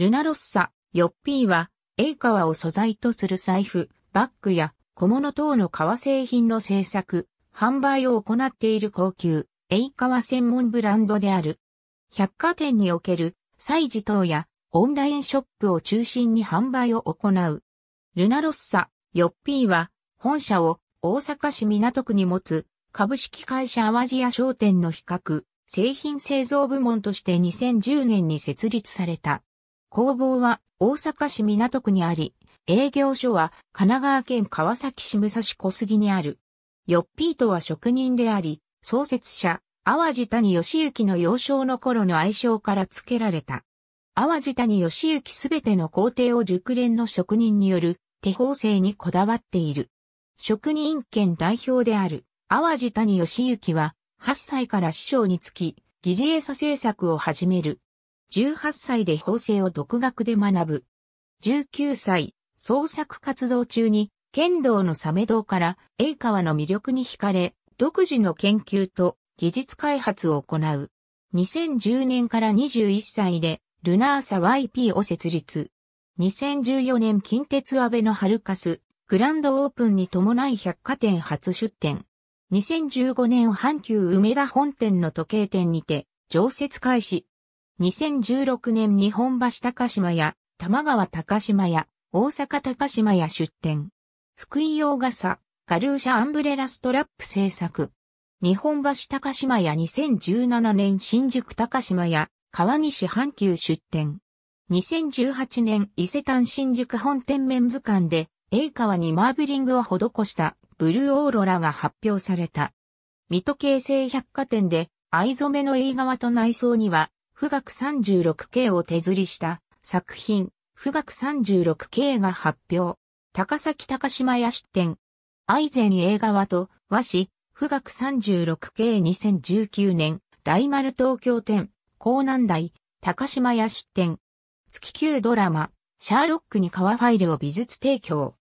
ルナロッサ、ヨッピーは、カワを素材とする財布、バッグや小物等の革製品の製作、販売を行っている高級、カワ専門ブランドである。百貨店における、祭事等やオンラインショップを中心に販売を行う。ルナロッサ、ヨッピーは、本社を大阪市港区に持つ株式会社淡路屋商店の比較、製品製造部門として2010年に設立された。工房は大阪市港区にあり、営業所は神奈川県川崎市武蔵小杉にある。ヨッピーとは職人であり、創設者、淡路谷義行の幼少の頃の愛称から付けられた。淡路谷義行すべての工程を熟練の職人による手法性にこだわっている。職人兼代表である淡路谷義行は8歳から師匠につき、疑似餌制作を始める。18歳で法制を独学で学ぶ。19歳、創作活動中に、剣道のサメ道から栄川の魅力に惹かれ、独自の研究と技術開発を行う。2010年から21歳で、ルナーサ YP を設立。2014年近鉄安部のハルカス、グランドオープンに伴い百貨店初出店。2015年阪急梅田本店の時計店にて、常設開始。2016年日本橋高島屋、玉川高島屋、大阪高島屋出店。福井洋傘、ガルーシャアンブレラストラップ制作。日本橋高島屋2017年新宿高島屋、川西阪急出店。2018年伊勢丹新宿本店面図鑑館で、A 川にマーブリングを施したブルーオーロラが発表された。水戸京成百貨店で藍染めの映画と内装には富岳 36K を手刷りした作品、富岳 36K が発表。高崎高島屋出展。愛禅映画和と和紙、富岳 36K2019 年、大丸東京店、江南台、高島屋出展。月級ドラマ、シャーロックに革ファイルを美術提供。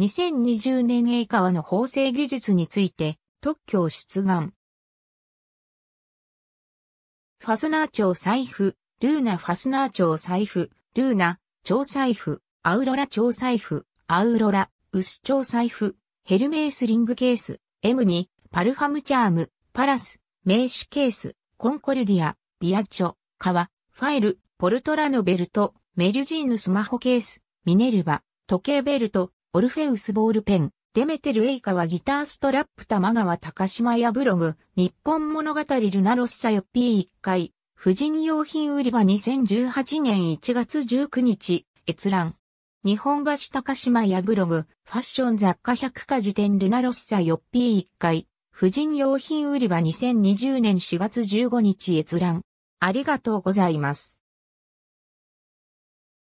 2020年映画和の縫製技術について特許を出願。ファスナー蝶財布、ルーナファスナー蝶財布、ルーナ、蝶財布、アウロラ蝶財布、アウロラ、薄蝶財布、ヘルメースリングケース、M 2パルファムチャーム、パラス、名刺ケース、コンコルディア、ビアチョ、革、ファイル、ポルトラのベルト、メルジーヌスマホケース、ミネルバ、時計ベルト、オルフェウスボールペン、デメテル・エイカはギターストラップ玉川高島屋ブログ、日本物語ルナロッサよ p ピー1回、婦人用品売り場2018年1月19日、閲覧。日本橋高島屋ブログ、ファッション雑貨百科事典ルナロッサよ p ピー1回、婦人用品売り場2020年4月15日閲覧。ありがとうございます。